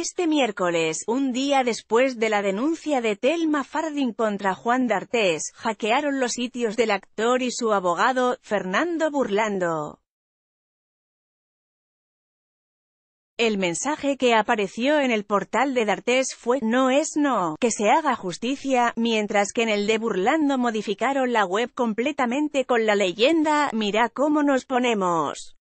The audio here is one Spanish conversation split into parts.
Este miércoles, un día después de la denuncia de Telma Fardin contra Juan D'Artés, hackearon los sitios del actor y su abogado, Fernando Burlando. El mensaje que apareció en el portal de D'Artés fue «No es no, que se haga justicia», mientras que en el de Burlando modificaron la web completamente con la leyenda «Mira cómo nos ponemos»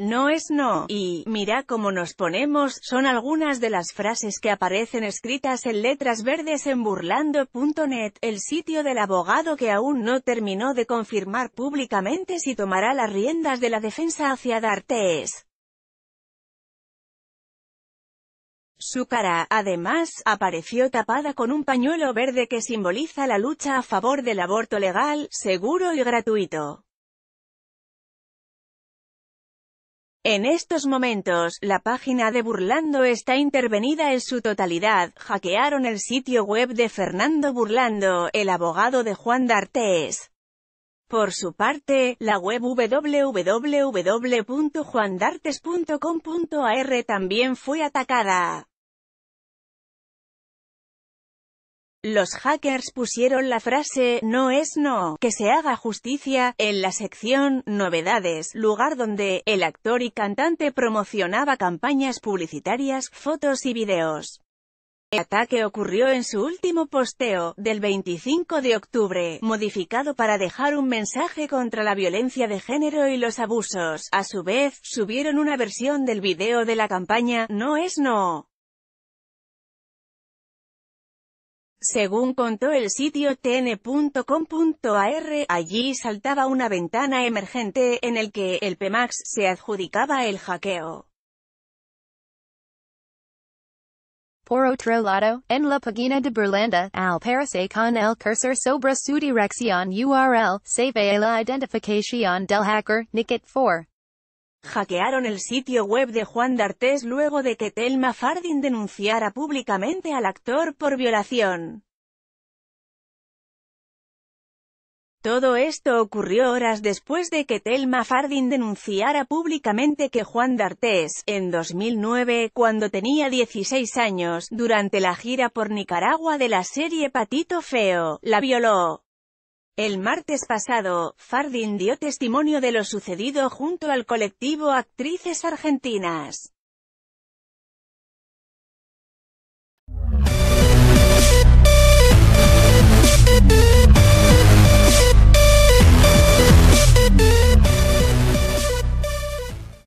no es no, y, mira cómo nos ponemos, son algunas de las frases que aparecen escritas en letras verdes en burlando.net, el sitio del abogado que aún no terminó de confirmar públicamente si tomará las riendas de la defensa hacia D'Artes. Su cara, además, apareció tapada con un pañuelo verde que simboliza la lucha a favor del aborto legal, seguro y gratuito. En estos momentos, la página de Burlando está intervenida en su totalidad, hackearon el sitio web de Fernando Burlando, el abogado de Juan D'Artes. Por su parte, la web www.juandartes.com.ar también fue atacada. Los hackers pusieron la frase «No es no, que se haga justicia» en la sección «Novedades», lugar donde el actor y cantante promocionaba campañas publicitarias, fotos y videos. El ataque ocurrió en su último posteo, del 25 de octubre, modificado para dejar un mensaje contra la violencia de género y los abusos. A su vez, subieron una versión del video de la campaña «No es no». Según contó el sitio tn.com.ar, allí saltaba una ventana emergente, en el que, el PMAX se adjudicaba el hackeo. Por otro lado, en la página de Berlanda, al parecer con el cursor sobre su dirección URL, se ve la identificación del hacker, Nicket 4. Hackearon el sitio web de Juan D'Artes luego de que Thelma Fardin denunciara públicamente al actor por violación. Todo esto ocurrió horas después de que Thelma Fardin denunciara públicamente que Juan D'Artés, en 2009, cuando tenía 16 años, durante la gira por Nicaragua de la serie Patito Feo, la violó. El martes pasado, Fardin dio testimonio de lo sucedido junto al colectivo Actrices Argentinas.